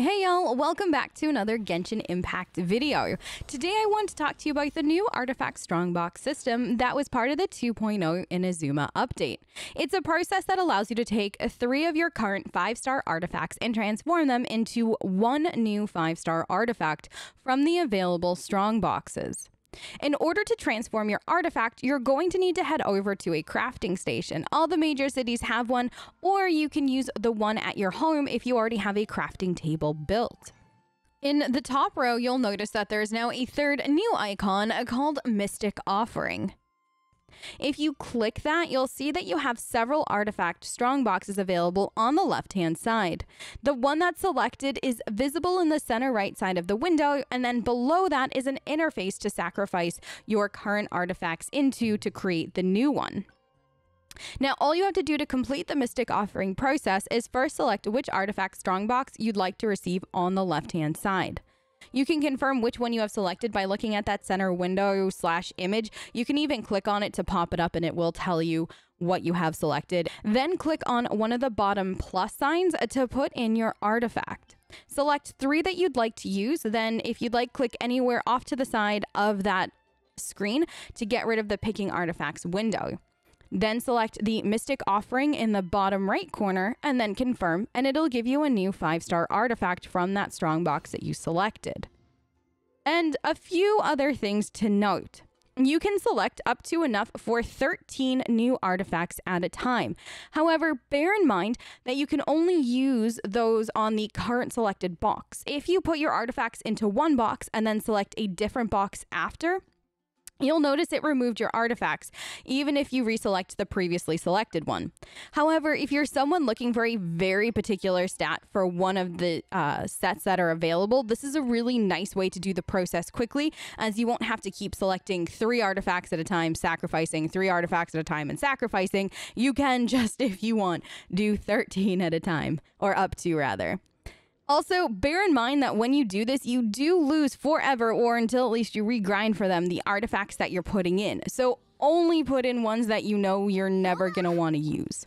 Hey y'all, welcome back to another Genshin Impact video. Today I want to talk to you about the new Artifact Strongbox system that was part of the 2.0 Inazuma update. It's a process that allows you to take three of your current 5-star artifacts and transform them into one new 5-star artifact from the available strongboxes. In order to transform your artifact, you're going to need to head over to a crafting station. All the major cities have one, or you can use the one at your home if you already have a crafting table built. In the top row, you'll notice that there is now a third new icon called Mystic Offering. If you click that, you'll see that you have several artifact strongboxes available on the left-hand side. The one that's selected is visible in the center right side of the window, and then below that is an interface to sacrifice your current artifacts into to create the new one. Now, all you have to do to complete the Mystic Offering process is first select which artifact strongbox you'd like to receive on the left-hand side. You can confirm which one you have selected by looking at that center window slash image. You can even click on it to pop it up and it will tell you what you have selected. Then click on one of the bottom plus signs to put in your artifact. Select three that you'd like to use. Then if you'd like, click anywhere off to the side of that screen to get rid of the picking artifacts window. Then select the Mystic Offering in the bottom right corner and then confirm, and it'll give you a new 5-star artifact from that strongbox that you selected. And a few other things to note. You can select up to enough for 13 new artifacts at a time. However, bear in mind that you can only use those on the current selected box. If you put your artifacts into one box and then select a different box after, You'll notice it removed your artifacts, even if you reselect the previously selected one. However, if you're someone looking for a very particular stat for one of the uh, sets that are available, this is a really nice way to do the process quickly, as you won't have to keep selecting three artifacts at a time, sacrificing three artifacts at a time, and sacrificing. You can just, if you want, do 13 at a time, or up to rather. Also, bear in mind that when you do this, you do lose forever or until at least you regrind for them the artifacts that you're putting in. So only put in ones that you know you're never going to want to use.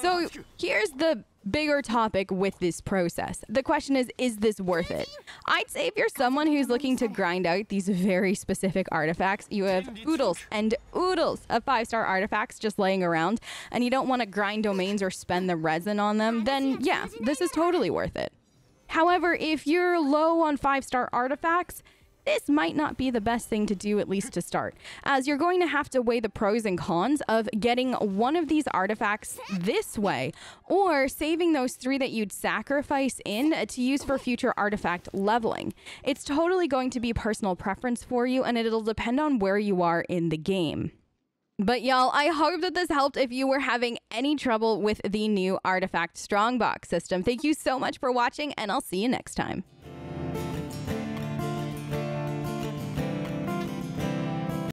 So here's the bigger topic with this process. The question is, is this worth it? I'd say if you're someone who's looking to grind out these very specific artifacts, you have oodles and oodles of five star artifacts just laying around, and you don't want to grind domains or spend the resin on them, then yeah, this is totally worth it. However, if you're low on five star artifacts, this might not be the best thing to do, at least to start, as you're going to have to weigh the pros and cons of getting one of these artifacts this way or saving those three that you'd sacrifice in to use for future artifact leveling. It's totally going to be personal preference for you, and it'll depend on where you are in the game. But y'all, I hope that this helped if you were having any trouble with the new Artifact Strongbox system. Thank you so much for watching, and I'll see you next time.